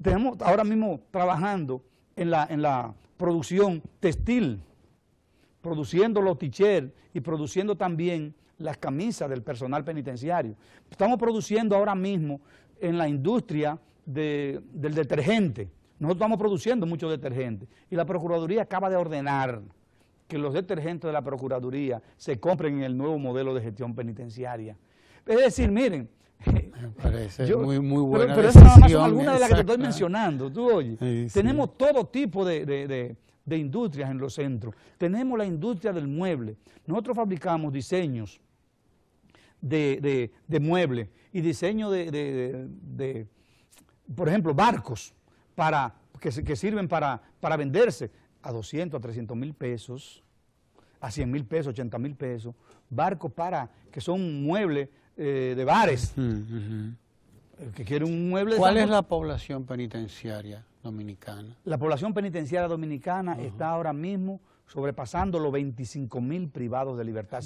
Tenemos ahora mismo trabajando en la, producción textil, produciendo los t y produciendo también las camisas del personal penitenciario. Estamos produciendo ahora mismo en la industria del detergente. Nosotros estamos produciendo mucho detergente y la Procuraduría acaba de ordenar que los detergentes de la Procuraduría se compren en el nuevo modelo de gestión penitenciaria. Es decir, miren, muy, muy buena Pero, pero esas son de las que te estoy mencionando, tú oye. Tenemos todo tipo de, industrias en los centros. Tenemos la industria del mueble. Nosotros fabricamos diseños, de, de, muebles y diseño de, por ejemplo, barcos para, que, sirven para, para venderse a 200, a 300 mil pesos, a 100 mil pesos, 80 mil pesos, barcos para, que son muebles eh, de bares. que quiere un mueble... ¿Cuál es la población penitenciaria dominicana? La población penitenciaria dominicana está ahora mismo sobrepasando los 25 mil privados de libertad,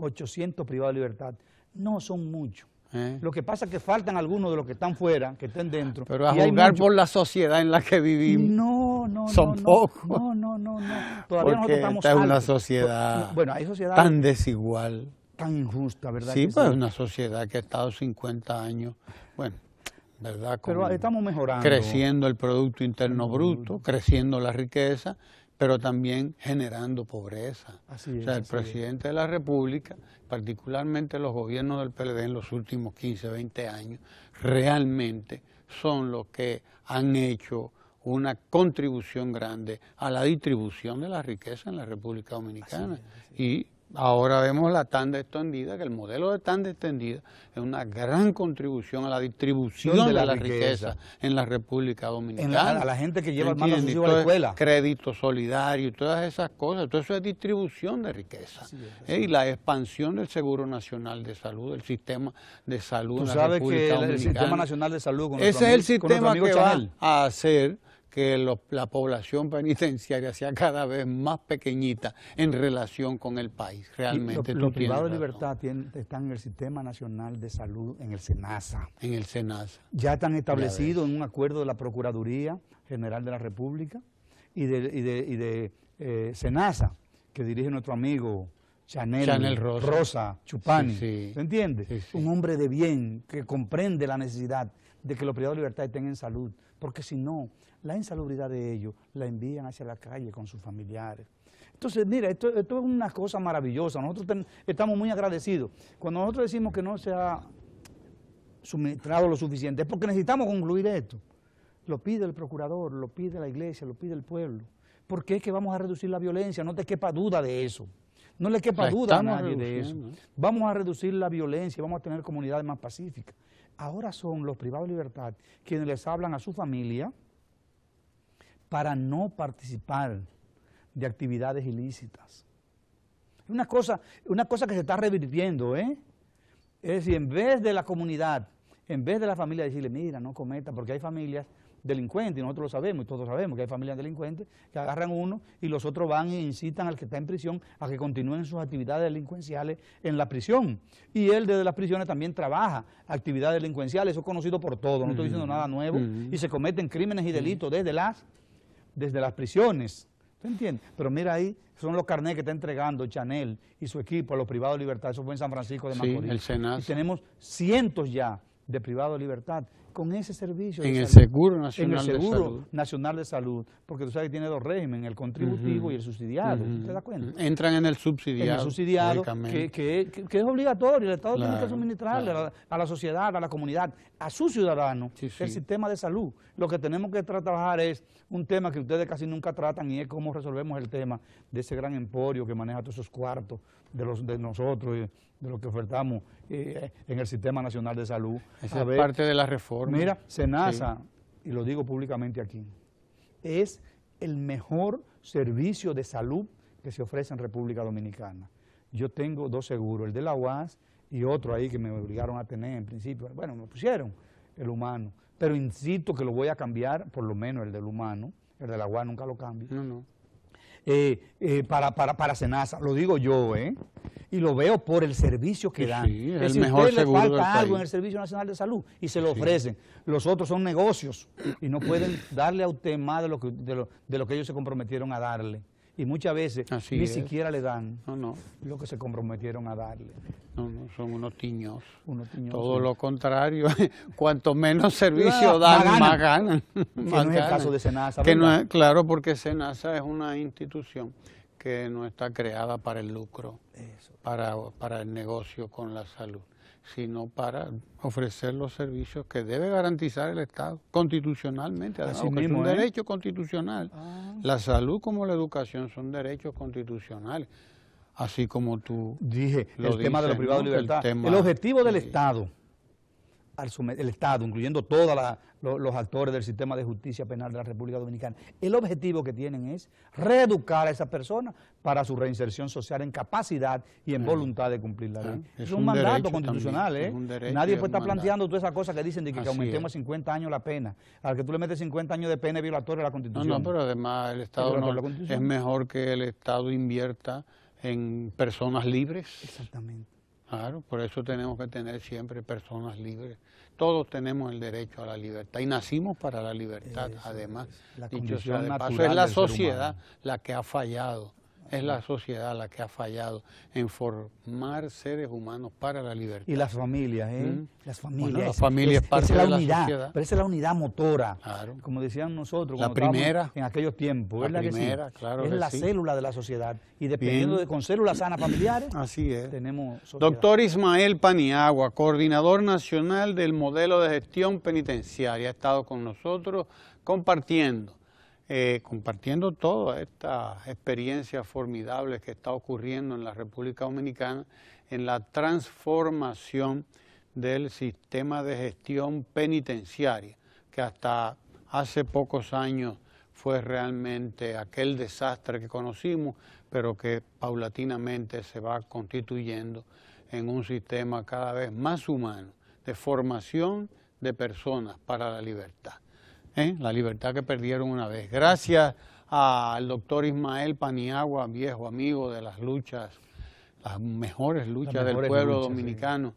800 privados de libertad. No son muchos. Eh. Lo que pasa es que faltan algunos de los que están fuera, que estén dentro. Pero a jugar por la sociedad en la que vivimos. No, no, son pocos. No, no, no, no. Porque esta es una sociedad tan desigual. Tan injusta, ¿verdad? Sí, pues es una sociedad que ha estado 50 años, bueno, ¿verdad? Pero estamos mejorando. Creciendo el Producto Interno Bruto, creciendo la riqueza pero también generando pobreza. o sea, el presidente de la República, particularmente los gobiernos del PLD en los últimos 15, 20 años, realmente son los que han hecho una contribución grande a la distribución de la riqueza en la República Dominicana. Ahora vemos la tanda extendida, que el modelo de tanda extendida es una gran contribución a la distribución de la, riqueza. en la República Dominicana. a la gente que lleva el mando a la escuela. Crédito solidario y todas esas cosas. Todo eso es distribución de riqueza. ¿eh? Y la expansión del Seguro Nacional de Salud, el sistema de salud en la sabes que El Sistema Nacional de Salud con Ese es el sistema que a hacer que la población penitenciaria sea cada vez más pequeñita en relación con el país, realmente. Los privados de libertad están en el Sistema Nacional de Salud, en el SENASA. En el SENASA. Ya están establecidos en un acuerdo de la Procuraduría General de la República y de, y de, eh, SENASA, que dirige nuestro amigo Chanel, Rosa. Chupani. ¿Se entiende? un hombre de bien que comprende la necesidad de que los privados de libertad estén en salud, porque si no, la insalubridad de ellos la envían hacia la calle con sus familiares. Entonces, mira, esto, es una cosa maravillosa, nosotros estamos muy agradecidos. Cuando nosotros decimos que no se ha suministrado lo suficiente, es porque necesitamos concluir esto. Lo pide el procurador, lo pide la iglesia, lo pide el pueblo, porque es que vamos a reducir la violencia, no te quepa duda de eso. No le quepa duda a nadie de eso. Vamos a reducir la violencia, vamos a tener comunidades más pacíficas ahora son los privados de libertad quienes les hablan a su familia para no participar de actividades ilícitas. Es una cosa, una cosa que se está revirtiendo, ¿eh? Es decir, en vez de la comunidad, en vez de la familia decirle, mira, no cometa, porque hay familias delincuentes, y nosotros lo sabemos, y todos sabemos que hay familias delincuentes, que agarran uno y los otros van e incitan al que está en prisión a que continúen sus actividades delincuenciales en la prisión. Y él desde las prisiones también trabaja actividades delincuenciales, eso es conocido por todos, no estoy diciendo nada nuevo, y se cometen crímenes y delitos desde las, desde las prisiones. ¿Tú entiendes? Pero mira ahí, son los carnets que está entregando Chanel y su equipo a los privados de libertad. Eso fue en San Francisco de Macorís. el Y tenemos cientos ya de privado de libertad, con ese servicio. En el Seguro Nacional en el Seguro de Salud. Nacional de Salud, porque tú sabes que tiene dos regímenes, el contributivo y el subsidiado, ¿te das cuenta? Entran en el subsidiado. En que, es obligatorio, el Estado tiene que suministrarle a, la, sociedad, a la comunidad, a su ciudadano, el sistema de salud. Lo que tenemos que trabajar es un tema que ustedes casi nunca tratan y es cómo resolvemos el tema de ese gran emporio que maneja todos esos cuartos de, los, de nosotros de lo que ofertamos eh, en el Sistema Nacional de Salud. Esa es parte de la reforma. Mira, SENASA, y lo digo públicamente aquí, es el mejor servicio de salud que se ofrece en República Dominicana. Yo tengo dos seguros, el de la UAS y otro ahí que me obligaron a tener en principio. Bueno, me pusieron el humano, pero insisto que lo voy a cambiar, por lo menos el del humano, el de la UAS nunca lo cambio. No, no eh, eh, para, para, para Senasa, lo digo yo, ¿eh? Y lo veo por el servicio que dan. el mejor usted le falta algo en el Servicio Nacional de Salud y se lo ofrecen, los otros son negocios y no pueden darle a usted más de lo que, de lo, de lo que ellos se comprometieron a darle y muchas veces ni siquiera le dan lo que se comprometieron a darle. No, son unos tiños. Todo lo contrario, cuanto menos servicio ah, dan, más, ganan. Que no es caso de Senasa. claro, porque Senasa es una institución que no está creada para el lucro, Para, para el negocio con la salud sino para ofrecer los servicios que debe garantizar el Estado constitucionalmente, es un ¿eh? derecho constitucional. Ah. La salud como la educación son derechos constitucionales así como tú dije, el tema de privado ¿no? libertad. El, objetivo del Estado al el Estado, incluyendo todos los actores del sistema de justicia penal de la República Dominicana. El objetivo que tienen es reeducar a esas personas para su reinserción social en capacidad y en voluntad de cumplir la ley. es, un, mandato constitucional, ¿eh? Nadie puede estar planteando todas esas cosas que dicen de que, aumentemos a 50 años la pena. Al que tú le metes 50 años de pena violatoria violatorio la Constitución. No, no, pero además el Estado es mejor que el Estado invierta en personas libres. Exactamente Claro, por eso tenemos que tener siempre personas libres. Todos tenemos el derecho a la libertad y nacimos para la libertad, además. La de es la sociedad la que ha fallado es la sociedad la que ha fallado en formar seres humanos para la libertad. Y las familias, ¿eh? Las familias. las familias es, parte la la unidad, sociedad. Pero esa es la unidad motora. Como decían nosotros. La primera. En aquellos tiempos. La, primera, claro. Es la célula de la sociedad. Y dependiendo de con células sanas familiares. Así es. Tenemos. Doctor Ismael Paniagua, coordinador nacional del modelo de gestión penitenciaria, ha estado con nosotros compartiendo eh, compartiendo todas estas experiencias formidables que está ocurriendo en la República Dominicana en la transformación del sistema de gestión penitenciaria, que hasta hace pocos años fue realmente aquel desastre que conocimos, pero que paulatinamente se va constituyendo en un sistema cada vez más humano de formación de personas para la libertad. ¿eh? la libertad que perdieron una vez. Gracias al doctor Ismael Paniagua, viejo amigo de las luchas, las mejores luchas del pueblo dominicano,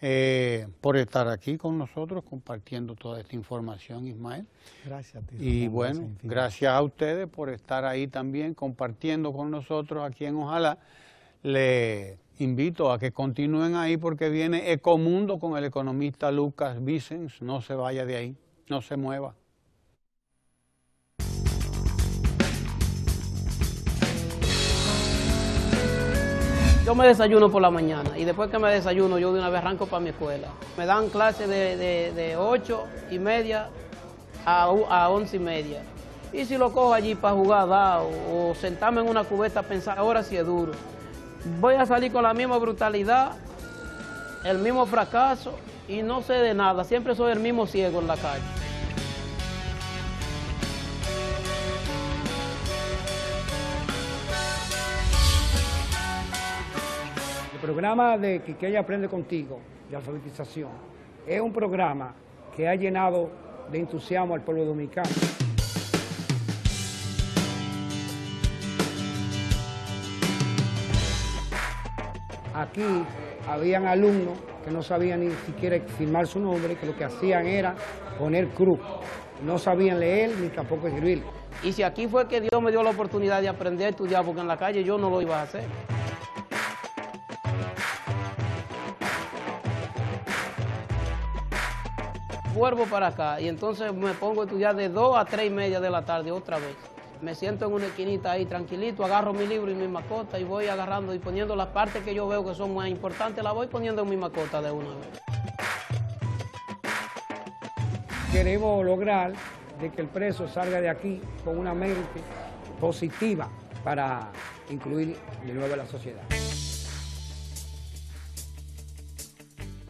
eh, por estar aquí con nosotros compartiendo toda esta información, Ismael. Gracias. A ti, y bueno, gracias, a ustedes por estar ahí también compartiendo con nosotros aquí en Ojalá. Le invito a que continúen ahí porque viene Ecomundo con el economista Lucas Vicens. No se vaya de ahí, no se mueva. Yo me desayuno por la mañana y después que me desayuno yo de una vez arranco para mi escuela. Me dan clase de, de, 8 y media a, a 11 y media. Y si lo cojo allí para jugar o sentarme en una cubeta a pensar, ahora sí es duro. Voy a salir con la misma brutalidad, el mismo fracaso y no sé de nada. Siempre soy el mismo ciego en la calle. El programa de Quiqueya Aprende Contigo, de alfabetización, es un programa que ha llenado de entusiasmo al pueblo dominicano. Aquí habían alumnos que no sabían ni siquiera firmar su nombre, que lo que hacían era poner cruz. No sabían leer ni tampoco escribir. Y si aquí fue que Dios me dio la oportunidad de aprender a estudiar, porque en la calle yo no lo iba a hacer. vuelvo para acá y entonces me pongo a estudiar de 2 a 3 y media de la tarde otra vez. Me siento en una esquinita ahí tranquilito, agarro mi libro y mi macota y voy agarrando y poniendo las partes que yo veo que son más importantes, las voy poniendo en mi macota de una vez. Queremos lograr de que el preso salga de aquí con una mente positiva para incluir de nuevo a la sociedad.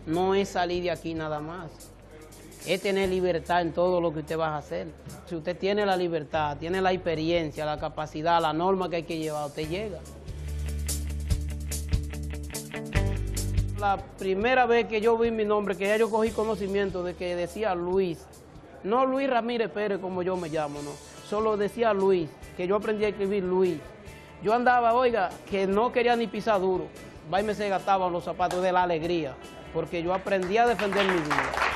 No es salir de aquí nada más es tener libertad en todo lo que usted va a hacer. Si usted tiene la libertad, tiene la experiencia, la capacidad, la norma que hay que llevar, usted llega. La primera vez que yo vi mi nombre, que ya yo cogí conocimiento de que decía Luis, no Luis Ramírez Pérez como yo me llamo, no, solo decía Luis, que yo aprendí a escribir Luis. Yo andaba, oiga, que no quería ni pisar duro. Va y me se gastaban los zapatos de la alegría, porque yo aprendí a defender mi vida.